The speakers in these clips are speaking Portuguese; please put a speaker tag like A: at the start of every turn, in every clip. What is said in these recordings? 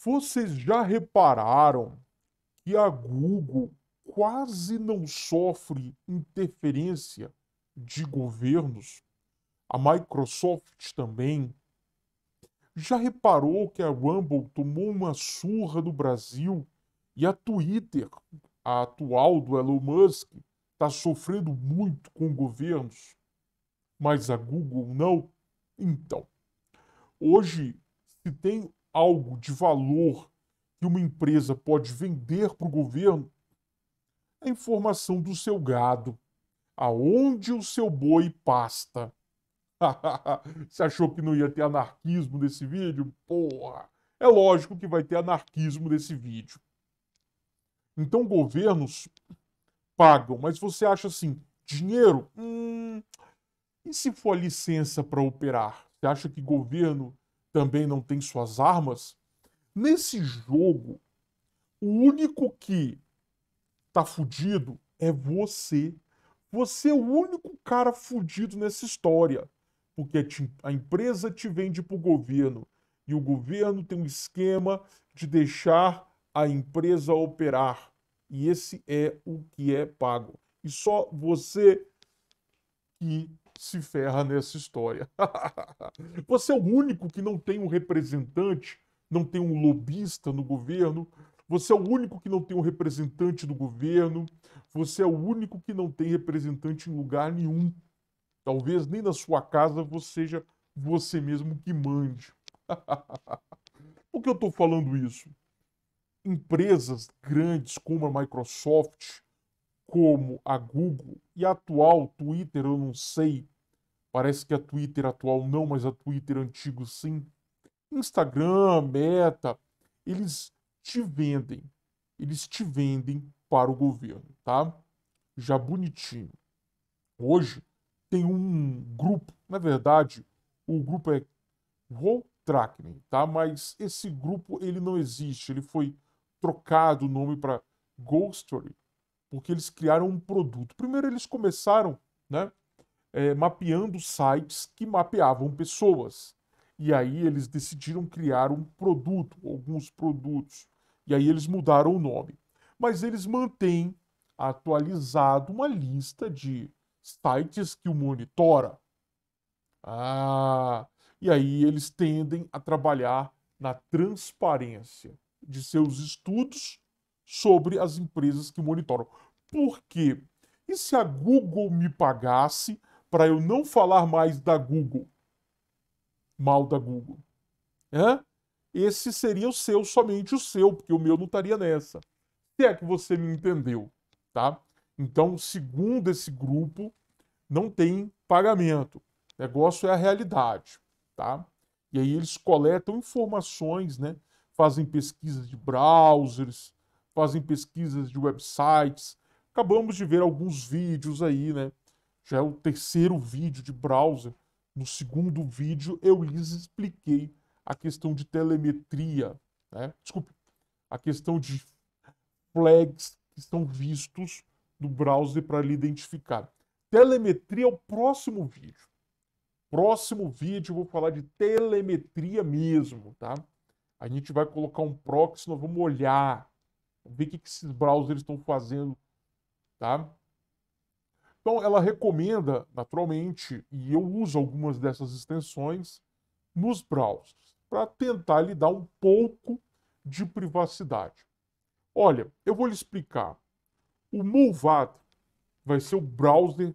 A: Vocês já repararam que a Google quase não sofre interferência de governos? A Microsoft também? Já reparou que a Rumble tomou uma surra no Brasil e a Twitter, a atual do Elon Musk, está sofrendo muito com governos? Mas a Google não? Então, hoje se tem algo de valor que uma empresa pode vender para o governo, é a informação do seu gado, aonde o seu boi pasta. Você achou que não ia ter anarquismo nesse vídeo? Porra! É lógico que vai ter anarquismo nesse vídeo. Então, governos pagam, mas você acha assim: dinheiro? Hum, e se for licença para operar? Você acha que governo também não tem suas armas. Nesse jogo, o único que tá fudido é você. Você é o único cara fudido nessa história. Porque a empresa te vende pro governo. E o governo tem um esquema de deixar a empresa operar. E esse é o que é pago. E só você que se ferra nessa história. Você é o único que não tem um representante, não tem um lobista no governo. Você é o único que não tem um representante do governo. Você é o único que não tem representante em lugar nenhum. Talvez nem na sua casa você seja você mesmo que mande. Por que eu estou falando isso? Empresas grandes como a Microsoft, como a Google e a atual Twitter, eu não sei. Parece que a Twitter atual não, mas a Twitter antigo sim. Instagram, Meta, eles te vendem. Eles te vendem para o governo, tá? Já bonitinho. Hoje tem um grupo, na verdade, o grupo é Tracking tá? Mas esse grupo ele não existe, ele foi trocado o nome para Ghostory porque eles criaram um produto. Primeiro, eles começaram né, é, mapeando sites que mapeavam pessoas. E aí eles decidiram criar um produto, alguns produtos. E aí eles mudaram o nome. Mas eles mantêm atualizado uma lista de sites que o monitora. Ah, e aí eles tendem a trabalhar na transparência de seus estudos sobre as empresas que monitoram. Por quê? E se a Google me pagasse para eu não falar mais da Google? Mal da Google. Hã? Esse seria o seu, somente o seu, porque o meu não estaria nessa. Se é que você me entendeu, tá? Então, segundo esse grupo, não tem pagamento. O negócio é a realidade, tá? E aí eles coletam informações, né? Fazem pesquisas de browsers, fazem pesquisas de websites. Acabamos de ver alguns vídeos aí, né? Já é o terceiro vídeo de browser. No segundo vídeo eu lhes expliquei a questão de telemetria, né? Desculpe, a questão de flags que estão vistos no browser para lhe identificar. Telemetria é o próximo vídeo. Próximo vídeo eu vou falar de telemetria mesmo, tá? A gente vai colocar um proxy, nós vamos olhar ver o que esses browsers estão fazendo, tá? Então, ela recomenda, naturalmente, e eu uso algumas dessas extensões nos browsers, para tentar lhe dar um pouco de privacidade. Olha, eu vou lhe explicar. O Mulvad vai ser o browser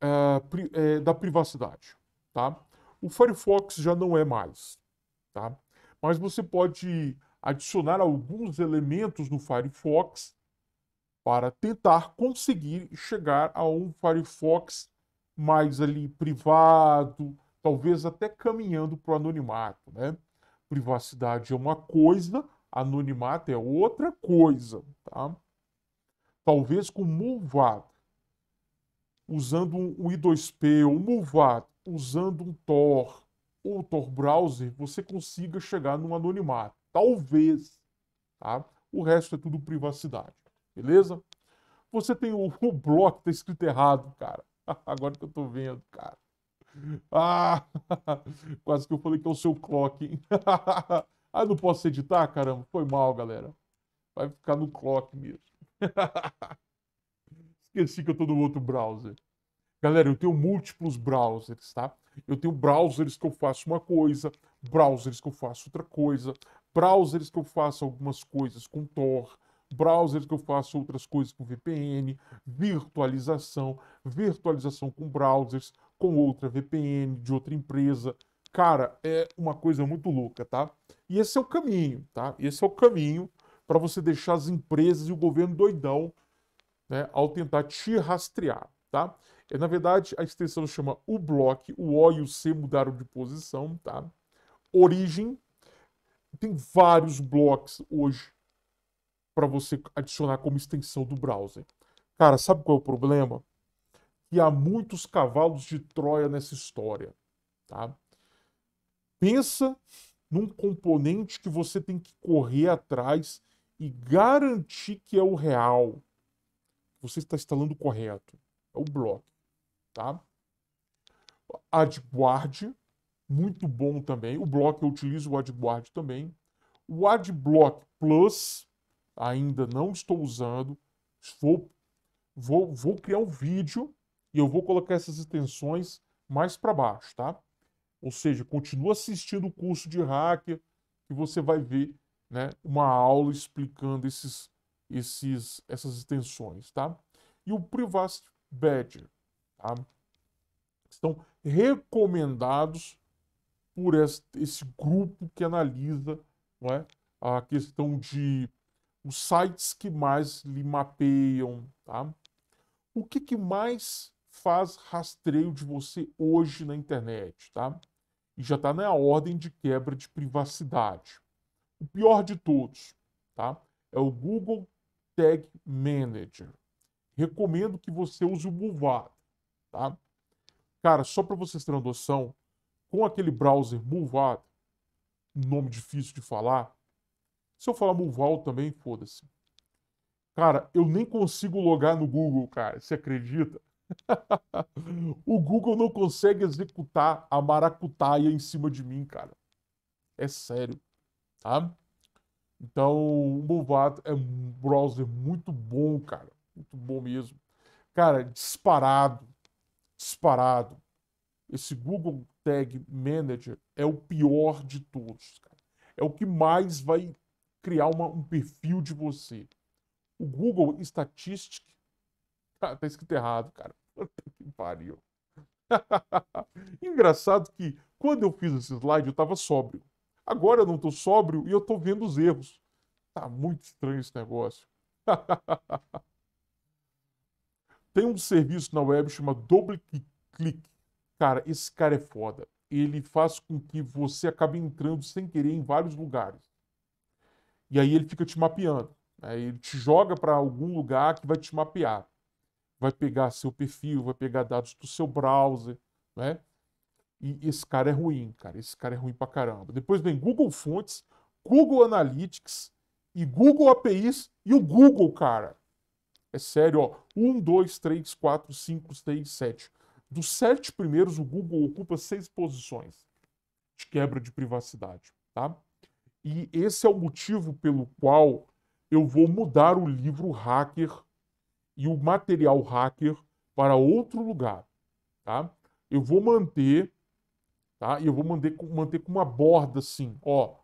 A: é, é, da privacidade, tá? O Firefox já não é mais, tá? Mas você pode adicionar alguns elementos do Firefox para tentar conseguir chegar a um Firefox mais ali privado, talvez até caminhando para o anonimato, né? Privacidade é uma coisa, anonimato é outra coisa, tá? Talvez com Muva, usando um i2p ou Muva, usando um Tor ou Tor Browser, você consiga chegar no anonimato. Talvez. Tá? O resto é tudo privacidade. Beleza? Você tem o, o bloco tá escrito errado, cara. Agora que eu tô vendo, cara. Ah, quase que eu falei que é o seu clock. Hein? ah, não posso editar, caramba. Foi mal, galera. Vai ficar no clock mesmo. Esqueci que eu tô no outro browser. Galera, eu tenho múltiplos browsers, tá? Eu tenho browsers que eu faço uma coisa, browsers que eu faço outra coisa, browsers que eu faço algumas coisas com Tor, browsers que eu faço outras coisas com VPN, virtualização, virtualização com browsers, com outra VPN de outra empresa. Cara, é uma coisa muito louca, tá? E esse é o caminho, tá? Esse é o caminho para você deixar as empresas e o governo doidão né, ao tentar te rastrear, tá? É, na verdade, a extensão chama o block, o O e o C mudaram de posição, tá? Origem, tem vários blocos hoje para você adicionar como extensão do browser. Cara, sabe qual é o problema? Que há muitos cavalos de Troia nessa história, tá? Pensa num componente que você tem que correr atrás e garantir que é o real. Você está instalando correto. É o bloco, tá? AdGuard muito bom também. O Block eu utilizo o AdGuard também. O AdBlock Plus ainda não estou usando. Vou, vou, vou criar um vídeo e eu vou colocar essas extensões mais para baixo, tá? Ou seja, continua assistindo o curso de hacker que você vai ver né, uma aula explicando esses, esses, essas extensões, tá? E o Privacy Badger, tá? Estão recomendados por esse grupo que analisa é, a questão de os sites que mais lhe mapeiam. Tá? O que, que mais faz rastreio de você hoje na internet? Tá? E já está na ordem de quebra de privacidade. O pior de todos tá? é o Google Tag Manager. Recomendo que você use o Movado, tá? Cara, só para vocês terem uma noção, com aquele browser Mulvad, nome difícil de falar. Se eu falar Mulval também, foda-se. Cara, eu nem consigo logar no Google, cara. Você acredita? o Google não consegue executar a maracutaia em cima de mim, cara. É sério, tá? Então, o Mulvat é um browser muito bom, cara. Muito bom mesmo. Cara, disparado. Disparado. Esse Google Tag Manager é o pior de todos. Cara. É o que mais vai criar uma, um perfil de você. O Google Statistic. Ah, tá escrito errado, cara. Puta que pariu. Engraçado que quando eu fiz esse slide eu estava sóbrio. Agora eu não estou sóbrio e eu estou vendo os erros. Tá muito estranho esse negócio. Tem um serviço na web chamado Double Click Cara, esse cara é foda. Ele faz com que você acabe entrando sem querer em vários lugares. E aí ele fica te mapeando. aí Ele te joga para algum lugar que vai te mapear. Vai pegar seu perfil, vai pegar dados do seu browser, né? E esse cara é ruim, cara. Esse cara é ruim pra caramba. Depois vem Google Fontes, Google Analytics e Google APIs e o Google, cara. É sério, ó. um dois três quatro cinco seis sete dos sete primeiros, o Google ocupa seis posições de quebra de privacidade, tá? E esse é o motivo pelo qual eu vou mudar o livro Hacker e o material Hacker para outro lugar, tá? Eu vou manter, tá? eu vou manter, manter com uma borda assim, ó.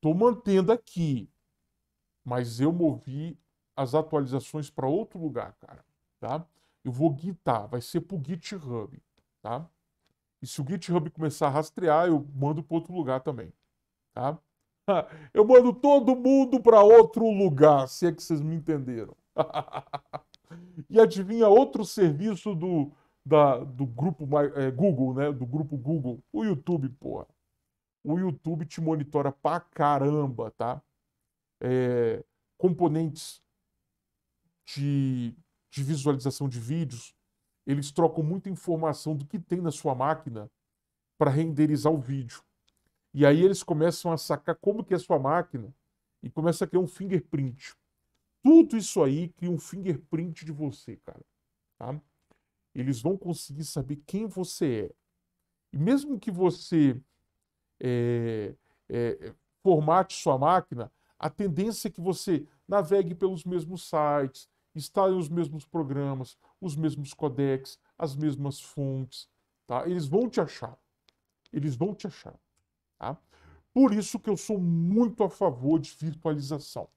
A: Tô mantendo aqui, mas eu movi as atualizações para outro lugar, cara, tá? eu vou gitar vai ser para o GitHub, tá? E se o GitHub começar a rastrear, eu mando para outro lugar também, tá? Eu mando todo mundo para outro lugar, se é que vocês me entenderam. e adivinha outro serviço do, da, do grupo é, Google, né? Do grupo Google, o YouTube, porra. O YouTube te monitora pra caramba, tá? É, componentes de de visualização de vídeos, eles trocam muita informação do que tem na sua máquina para renderizar o vídeo. E aí eles começam a sacar como que é a sua máquina e começa a criar um fingerprint. Tudo isso aí cria um fingerprint de você, cara. Tá? Eles vão conseguir saber quem você é. E mesmo que você é, é, formate sua máquina, a tendência é que você navegue pelos mesmos sites, estarem os mesmos programas, os mesmos codecs, as mesmas fontes, tá? Eles vão te achar. Eles vão te achar, tá? Por isso que eu sou muito a favor de virtualização.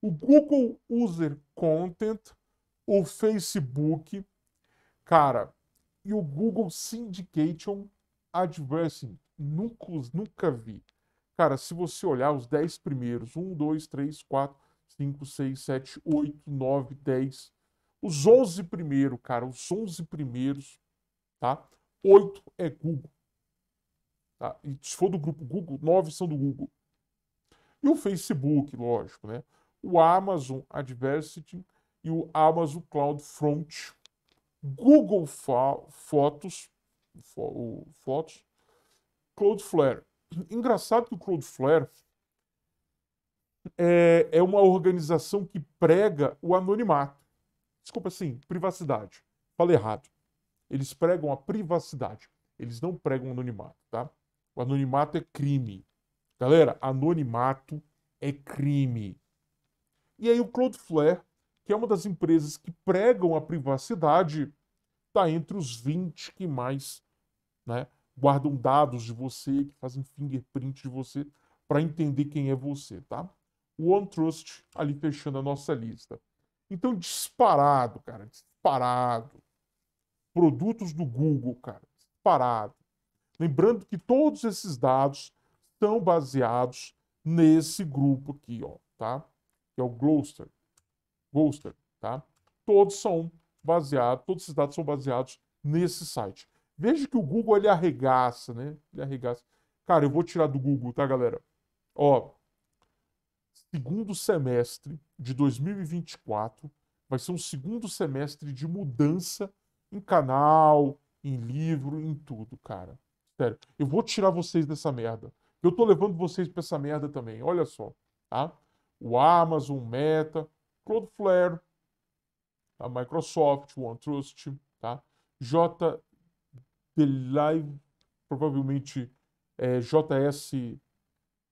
A: O Google User Content, o Facebook, cara, e o Google Syndication Adversing. Nunca, nunca vi. Cara, se você olhar os 10 primeiros, 1, 2, 3, 4, 5, 6, 7, 8, 9, 10. Os 11 primeiros, cara, os 11 primeiros, tá? 8 é Google. Tá? E se for do grupo Google, 9 são do Google. E o Facebook, lógico, né? O Amazon Adversity e o Amazon Cloud Front. Google Fotos, o Fotos, Cloudflare. Engraçado que o Cloudflare é, é uma organização que prega o anonimato. Desculpa, assim, privacidade. Falei errado. Eles pregam a privacidade. Eles não pregam o anonimato, tá? O anonimato é crime. Galera, anonimato é crime. E aí o Cloudflare, que é uma das empresas que pregam a privacidade, está entre os 20 que mais né, guardam dados de você, que fazem fingerprint de você, para entender quem é você, tá? o OneTrust ali fechando a nossa lista. Então, disparado, cara, disparado. Produtos do Google, cara, disparado. Lembrando que todos esses dados estão baseados nesse grupo aqui, ó, tá? Que é o Gloucester. Gloucester, tá? Todos são baseados, todos esses dados são baseados nesse site. Veja que o Google ele arregaça, né? Ele arregaça. Cara, eu vou tirar do Google, tá, galera? Ó, segundo semestre de 2024 vai ser um segundo semestre de mudança em canal, em livro, em tudo, cara. Sério, eu vou tirar vocês dessa merda. Eu tô levando vocês pra essa merda também, olha só, tá? O Amazon, Meta, Cloudflare, a Microsoft, OneTrust, tá? J. Live, provavelmente é, JS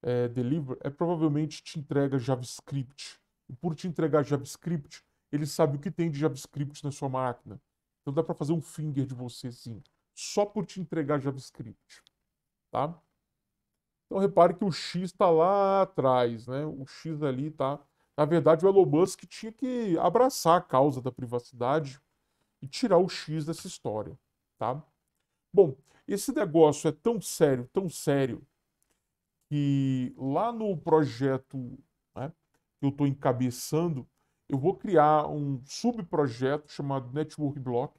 A: é, deliver é provavelmente te entrega JavaScript. E por te entregar JavaScript, ele sabe o que tem de JavaScript na sua máquina. Então dá para fazer um finger de você sim, só por te entregar JavaScript, tá? Então repare que o X está lá atrás, né? O X ali tá. Na verdade, o Elon Musk tinha que abraçar a causa da privacidade e tirar o X dessa história, tá? Bom, esse negócio é tão sério, tão sério que lá no projeto né, que eu estou encabeçando, eu vou criar um subprojeto chamado Network Block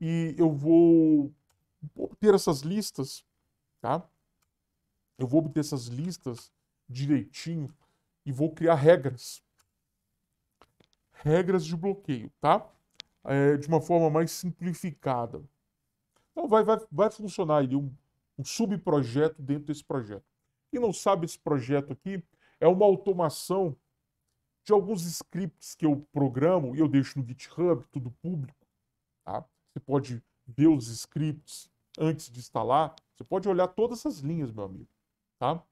A: e eu vou obter essas listas, tá? Eu vou obter essas listas direitinho e vou criar regras. Regras de bloqueio, tá? É, de uma forma mais simplificada. Então vai, vai, vai funcionar ali um um subprojeto dentro desse projeto. Quem não sabe esse projeto aqui é uma automação de alguns scripts que eu programo e eu deixo no GitHub, tudo público. Tá? Você pode ver os scripts antes de instalar. Você pode olhar todas essas linhas, meu amigo. Tá? O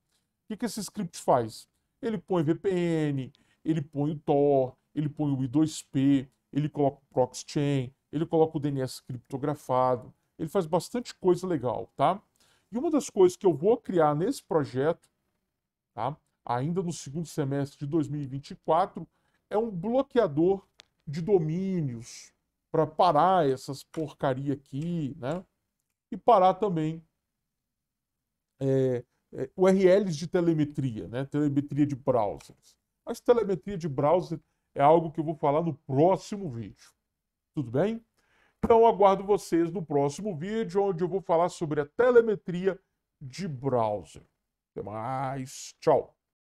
A: que, que esse script faz? Ele põe VPN, ele põe o Tor, ele põe o I2P, ele coloca o Proxchain, ele coloca o DNS criptografado. Ele faz bastante coisa legal, tá? E uma das coisas que eu vou criar nesse projeto, tá? ainda no segundo semestre de 2024, é um bloqueador de domínios para parar essas porcaria aqui, né? E parar também é, é, URLs de telemetria, né? Telemetria de browsers. Mas telemetria de browser é algo que eu vou falar no próximo vídeo. Tudo bem? Então aguardo vocês no próximo vídeo, onde eu vou falar sobre a telemetria de browser. Até mais, tchau!